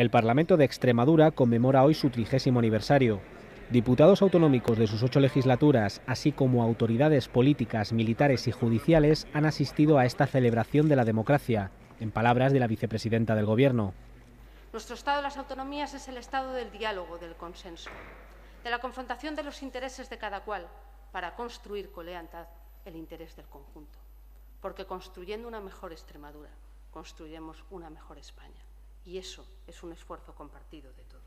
El Parlamento de Extremadura conmemora hoy su trigésimo aniversario. Diputados autonómicos de sus ocho legislaturas, así como autoridades políticas, militares y judiciales, han asistido a esta celebración de la democracia, en palabras de la vicepresidenta del Gobierno. Nuestro Estado de las Autonomías es el Estado del diálogo, del consenso, de la confrontación de los intereses de cada cual para construir con lealtad el interés del conjunto. Porque construyendo una mejor Extremadura, construiremos una mejor España y eso es un esfuerzo compartido de todos.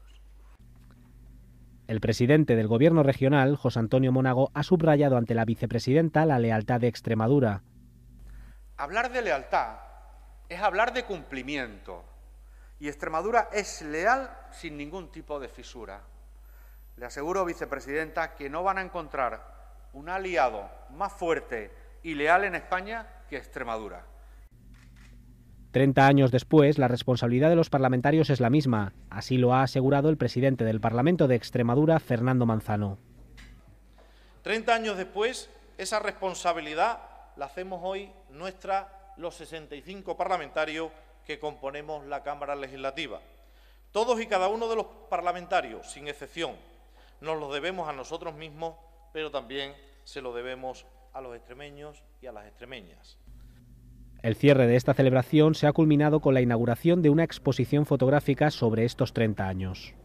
El presidente del Gobierno regional, José Antonio Monago, ha subrayado ante la vicepresidenta la lealtad de Extremadura. Hablar de lealtad es hablar de cumplimiento y Extremadura es leal sin ningún tipo de fisura. Le aseguro, vicepresidenta, que no van a encontrar un aliado más fuerte y leal en España que Extremadura. Treinta años después, la responsabilidad de los parlamentarios es la misma. Así lo ha asegurado el presidente del Parlamento de Extremadura, Fernando Manzano. Treinta años después, esa responsabilidad la hacemos hoy nuestra los 65 parlamentarios que componemos la Cámara Legislativa. Todos y cada uno de los parlamentarios, sin excepción, nos lo debemos a nosotros mismos, pero también se lo debemos a los extremeños y a las extremeñas. El cierre de esta celebración se ha culminado con la inauguración de una exposición fotográfica sobre estos 30 años.